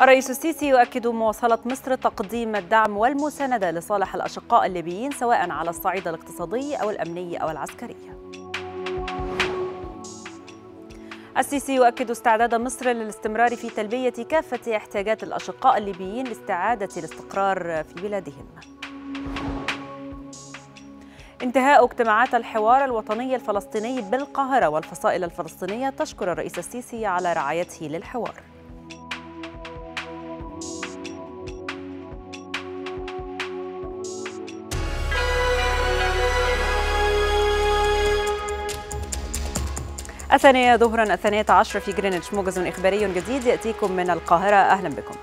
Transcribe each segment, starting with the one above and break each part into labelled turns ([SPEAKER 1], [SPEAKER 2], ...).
[SPEAKER 1] الرئيس السيسي يؤكد مواصلة مصر تقديم الدعم والمساندة لصالح الأشقاء الليبيين سواء على الصعيد الاقتصادي أو الأمني أو العسكري السيسي يؤكد استعداد مصر للاستمرار في تلبية كافة احتياجات الأشقاء الليبيين لاستعادة الاستقرار في بلادهم انتهاء اجتماعات الحوار الوطني الفلسطيني بالقاهرة والفصائل الفلسطينية تشكر الرئيس السيسي على رعايته للحوار الثانية ظهرا الثانية عشر في جرينتش موجز إخباري جديد يأتيكم من القاهرة أهلا بكم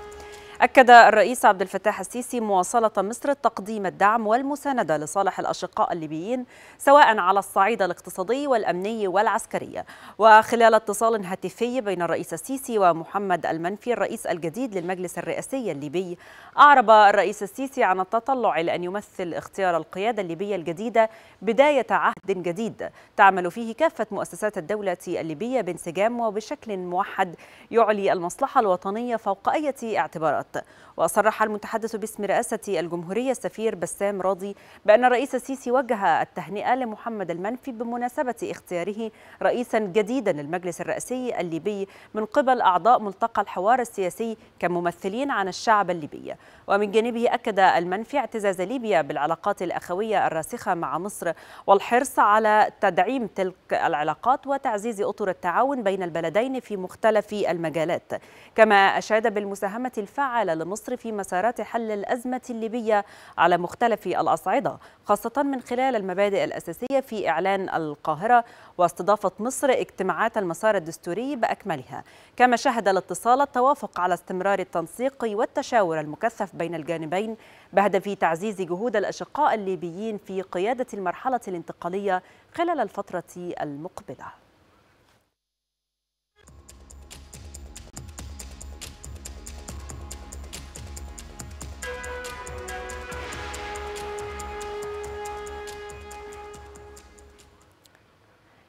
[SPEAKER 1] أكد الرئيس عبد الفتاح السيسي مواصلة مصر تقديم الدعم والمساندة لصالح الأشقاء الليبيين سواء على الصعيد الاقتصادي والأمني والعسكري وخلال اتصال هاتفي بين الرئيس السيسي ومحمد المنفي الرئيس الجديد للمجلس الرئاسي الليبي أعرب الرئيس السيسي عن التطلع لأن يمثل اختيار القيادة الليبية الجديدة بداية عهد جديد تعمل فيه كافة مؤسسات الدولة الليبية بانسجام وبشكل موحد يعلي المصلحة الوطنية فوق أي اعتبارات الضغط وصرح المتحدث باسم رئاسة الجمهورية السفير بسام راضي بأن الرئيس السيسي وجه التهنئة لمحمد المنفي بمناسبة اختياره رئيسا جديدا للمجلس الرئاسي الليبي من قبل أعضاء ملتقى الحوار السياسي كممثلين عن الشعب الليبي ومن جانبه أكد المنفي اعتزاز ليبيا بالعلاقات الأخوية الراسخة مع مصر والحرص على تدعيم تلك العلاقات وتعزيز أطر التعاون بين البلدين في مختلف المجالات كما أشاد بالمساهمة الفاعلة فعالة لمصر في مسارات حل الأزمة الليبية على مختلف الأصعدة خاصة من خلال المبادئ الأساسية في إعلان القاهرة واستضافة مصر اجتماعات المسار الدستوري بأكملها كما شهد الاتصال التوافق على استمرار التنسيق والتشاور المكثف بين الجانبين بهدف تعزيز جهود الأشقاء الليبيين في قيادة المرحلة الانتقالية خلال الفترة المقبلة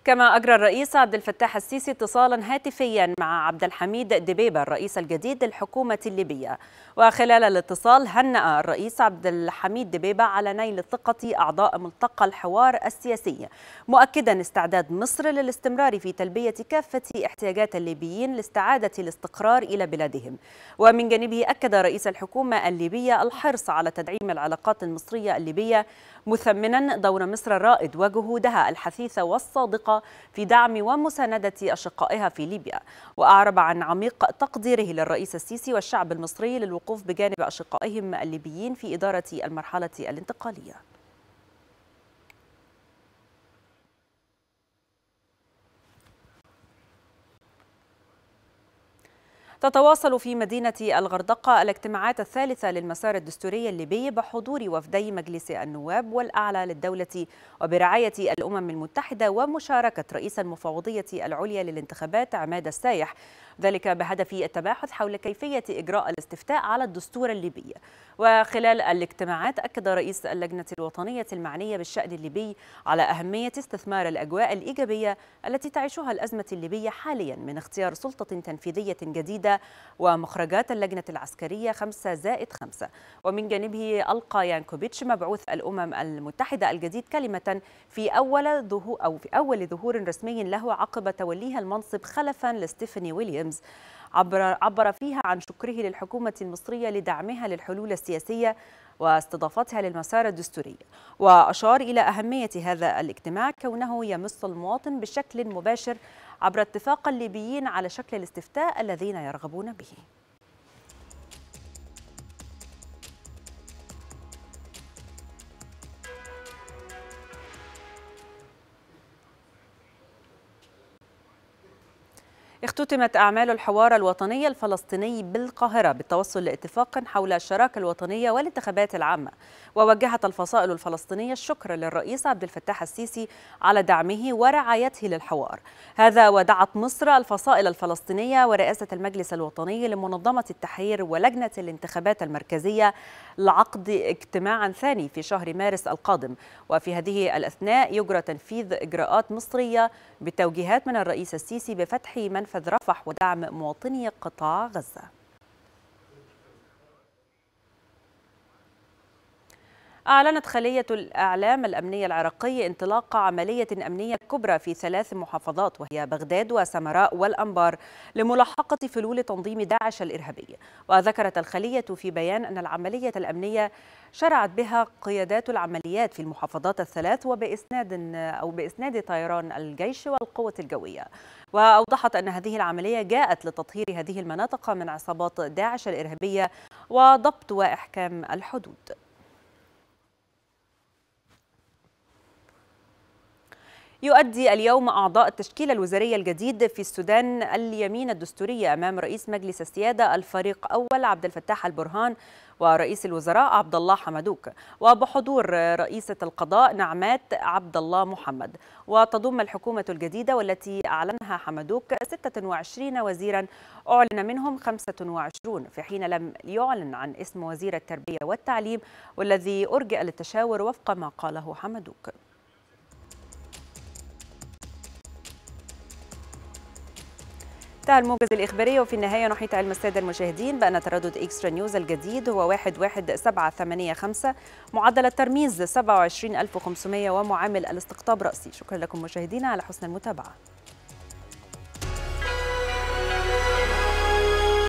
[SPEAKER 1] كما أجرى الرئيس عبد الفتاح السيسي اتصالا هاتفيا مع عبد الحميد دبيبة الرئيس الجديد للحكومة الليبية وخلال الاتصال هنأ الرئيس عبد الحميد دبيبة على نيل ثقة أعضاء ملتقى الحوار السياسي مؤكدا استعداد مصر للاستمرار في تلبية كافة احتياجات الليبيين لاستعادة الاستقرار إلى بلادهم ومن جانبه أكد رئيس الحكومة الليبية الحرص على تدعيم العلاقات المصرية الليبية مثمنا دور مصر الرائد وجهودها الحثيثة والصادقة في دعم ومساندة أشقائها في ليبيا وأعرب عن عميق تقديره للرئيس السيسي والشعب المصري للوقوف بجانب أشقائهم الليبيين في إدارة المرحلة الانتقالية تتواصل في مدينة الغردقة الاجتماعات الثالثة للمسار الدستوري الليبي بحضور وفدي مجلس النواب والأعلى للدولة وبرعاية الأمم المتحدة ومشاركة رئيس المفوضية العليا للانتخابات عماد السايح ذلك بهدف التباحث حول كيفية إجراء الاستفتاء على الدستور الليبي وخلال الاجتماعات أكد رئيس اللجنة الوطنية المعنية بالشأن الليبي على أهمية استثمار الأجواء الإيجابية التي تعيشها الأزمة الليبية حاليا من اختيار سلطة تنفيذية جديدة ومخرجات اللجنة العسكرية 5 زائد 5 ومن جانبه ألقى يانكوفيتش مبعوث الأمم المتحدة الجديد كلمة في أول ظهور أو في أول ظهور رسمي له عقب توليها المنصب خلفا لستيفاني ويليامز عبر عبر فيها عن شكره للحكومة المصرية لدعمها للحلول السياسية واستضافتها للمسار الدستوري وأشار إلى أهمية هذا الاجتماع كونه يمس المواطن بشكل مباشر عبر اتفاق الليبيين على شكل الاستفتاء الذين يرغبون به اختتمت أعمال الحوار الوطني الفلسطيني بالقاهرة بالتوصل لاتفاق حول الشراكة الوطنية والانتخابات العامة ووجهت الفصائل الفلسطينية الشكر للرئيس عبد الفتاح السيسي على دعمه ورعايته للحوار هذا ودعت مصر الفصائل الفلسطينية ورئاسة المجلس الوطني لمنظمة التحرير ولجنة الانتخابات المركزية لعقد اجتماعا ثاني في شهر مارس القادم وفي هذه الأثناء يجرى تنفيذ إجراءات مصرية بتوجيهات من الرئيس السيسي بفتح منفذ نفذ رفح ودعم مواطني قطاع غزة أعلنت خلية الإعلام الأمنية العراقي انطلاق عملية أمنية كبرى في ثلاث محافظات وهي بغداد وسمراء والأنبار لملاحقة فلول تنظيم داعش الإرهابي وذكرت الخلية في بيان أن العملية الأمنية شرعت بها قيادات العمليات في المحافظات الثلاث وبإسناد أو بإسناد طيران الجيش والقوة الجوية وأوضحت أن هذه العملية جاءت لتطهير هذه المناطق من عصابات داعش الإرهابية وضبط وإحكام الحدود يؤدي اليوم أعضاء التشكيلة الوزارية الجديد في السودان اليمين الدستورية أمام رئيس مجلس السيادة الفريق أول عبد الفتاح البرهان ورئيس الوزراء عبد الله حمدوك وبحضور رئيسة القضاء نعمات عبد الله محمد وتضم الحكومة الجديدة والتي أعلنها حمدوك 26 وزيرا أعلن منهم 25 في حين لم يعلن عن اسم وزير التربية والتعليم والذي أرجئ للتشاور وفق ما قاله حمدوك انتهى الموجز الإخباري وفي النهاية نحيط علم السادة المشاهدين بأن تردد إكسترا نيوز الجديد هو 11785 معدل الترميز 27500 ومعامل الاستقطاب رأسي شكرا لكم مشاهدينا على حسن المتابعة